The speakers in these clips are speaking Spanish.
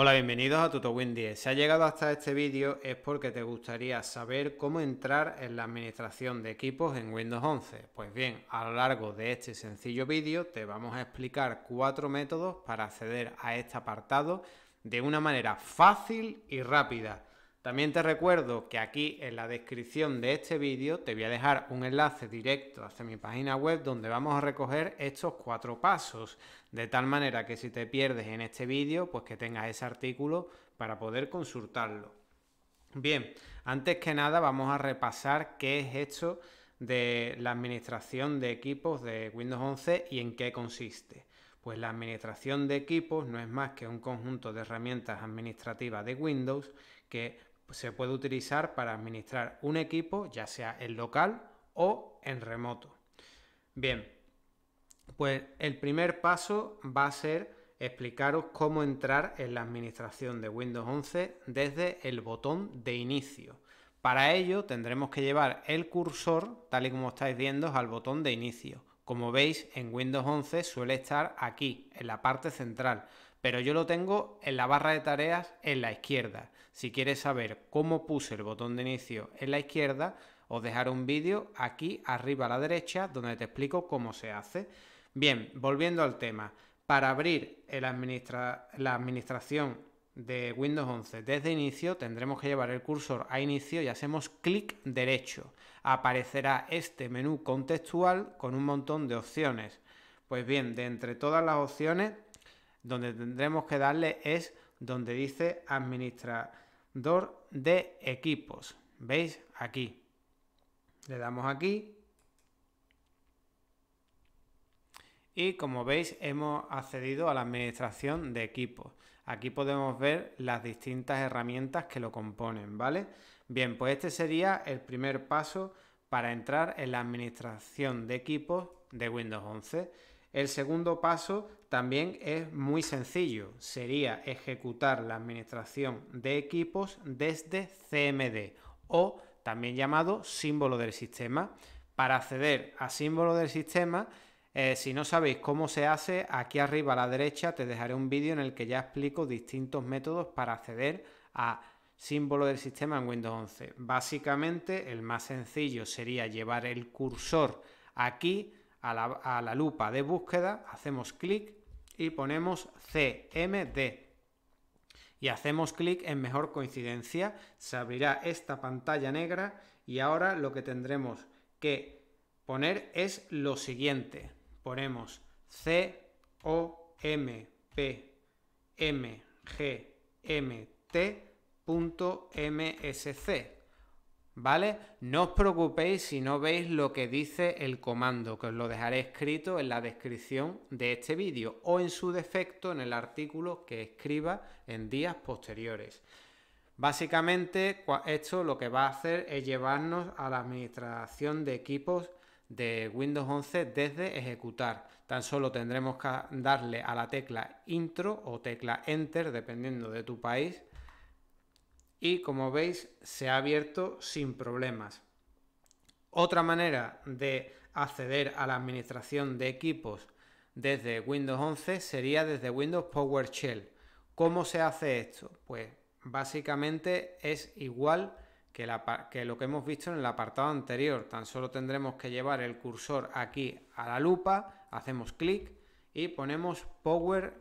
Hola, bienvenidos a Tutowind10. Si has llegado hasta este vídeo es porque te gustaría saber cómo entrar en la administración de equipos en Windows 11. Pues bien, a lo largo de este sencillo vídeo te vamos a explicar cuatro métodos para acceder a este apartado de una manera fácil y rápida. También te recuerdo que aquí en la descripción de este vídeo te voy a dejar un enlace directo hacia mi página web donde vamos a recoger estos cuatro pasos, de tal manera que si te pierdes en este vídeo, pues que tengas ese artículo para poder consultarlo. Bien, antes que nada vamos a repasar qué es esto de la administración de equipos de Windows 11 y en qué consiste. Pues la administración de equipos no es más que un conjunto de herramientas administrativas de Windows que se puede utilizar para administrar un equipo, ya sea en local o en remoto. Bien, pues el primer paso va a ser explicaros cómo entrar en la administración de Windows 11 desde el botón de inicio. Para ello tendremos que llevar el cursor, tal y como estáis viendo, al botón de inicio. Como veis, en Windows 11 suele estar aquí, en la parte central pero yo lo tengo en la barra de tareas en la izquierda. Si quieres saber cómo puse el botón de inicio en la izquierda, os dejaré un vídeo aquí arriba a la derecha donde te explico cómo se hace. Bien, volviendo al tema, para abrir el la administración de Windows 11 desde inicio tendremos que llevar el cursor a inicio y hacemos clic derecho. Aparecerá este menú contextual con un montón de opciones. Pues bien, de entre todas las opciones donde tendremos que darle es donde dice administrador de equipos. ¿Veis? Aquí. Le damos aquí. Y como veis, hemos accedido a la administración de equipos. Aquí podemos ver las distintas herramientas que lo componen, ¿vale? Bien, pues este sería el primer paso para entrar en la administración de equipos de Windows 11. El segundo paso también es muy sencillo, sería ejecutar la administración de equipos desde CMD o también llamado símbolo del sistema. Para acceder a símbolo del sistema, eh, si no sabéis cómo se hace, aquí arriba a la derecha te dejaré un vídeo en el que ya explico distintos métodos para acceder a símbolo del sistema en Windows 11. Básicamente el más sencillo sería llevar el cursor aquí a la, lupa de búsqueda, hacemos clic y ponemos CMD y hacemos clic en mejor coincidencia, se abrirá esta pantalla negra y ahora lo que tendremos que poner es lo siguiente. Ponemos C O M P M G M T m-s-c. ¿vale? No os preocupéis si no veis lo que dice el comando, que os lo dejaré escrito en la descripción de este vídeo o en su defecto en el artículo que escriba en días posteriores. Básicamente, esto lo que va a hacer es llevarnos a la administración de equipos de Windows 11 desde ejecutar. Tan solo tendremos que darle a la tecla intro o tecla enter, dependiendo de tu país, y como veis se ha abierto sin problemas. Otra manera de acceder a la administración de equipos desde Windows 11 sería desde Windows PowerShell. ¿Cómo se hace esto? Pues básicamente es igual que, que, lo que hemos visto en el apartado anterior. Tan solo tendremos que llevar el cursor aquí a la lupa, hacemos clic y ponemos Power,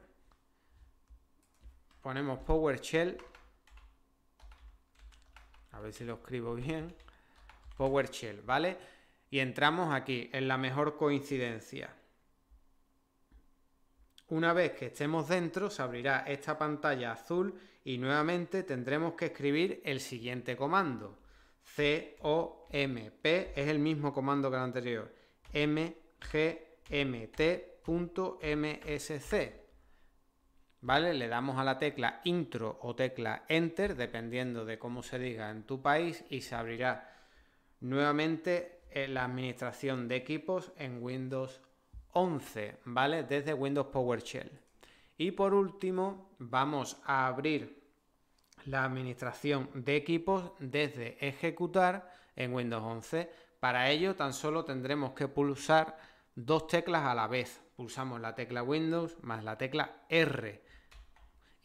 ponemos PowerShell a ver si lo escribo bien, PowerShell, ¿vale? Y entramos aquí, en la mejor coincidencia. Una vez que estemos dentro, se abrirá esta pantalla azul y nuevamente tendremos que escribir el siguiente comando. c o P, es el mismo comando que el anterior. m mgmt.msc. ¿vale? Le damos a la tecla intro o tecla enter, dependiendo de cómo se diga en tu país, y se abrirá nuevamente eh, la administración de equipos en Windows 11, ¿vale? Desde Windows PowerShell. Y por último, vamos a abrir la administración de equipos desde ejecutar en Windows 11. Para ello tan solo tendremos que pulsar dos teclas a la vez. Pulsamos la tecla Windows más la tecla R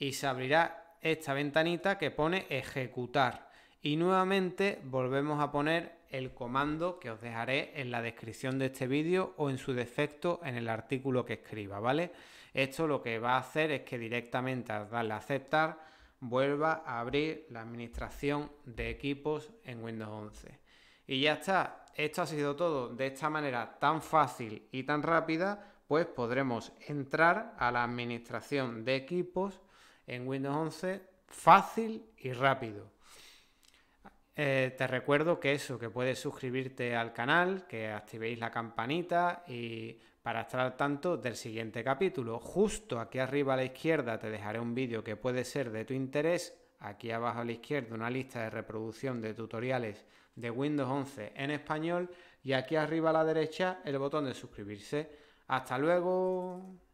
y se abrirá esta ventanita que pone ejecutar. Y nuevamente volvemos a poner el comando que os dejaré en la descripción de este vídeo o en su defecto en el artículo que escriba, ¿vale? Esto lo que va a hacer es que directamente al darle a aceptar vuelva a abrir la administración de equipos en Windows 11. Y ya está, esto ha sido todo de esta manera tan fácil y tan rápida, pues podremos entrar a la administración de equipos en Windows 11 fácil y rápido. Eh, te recuerdo que eso, que puedes suscribirte al canal, que activéis la campanita y para estar al tanto del siguiente capítulo. Justo aquí arriba a la izquierda te dejaré un vídeo que puede ser de tu interés. Aquí abajo a la izquierda una lista de reproducción de tutoriales de Windows 11 en español y aquí arriba a la derecha el botón de suscribirse. Hasta luego.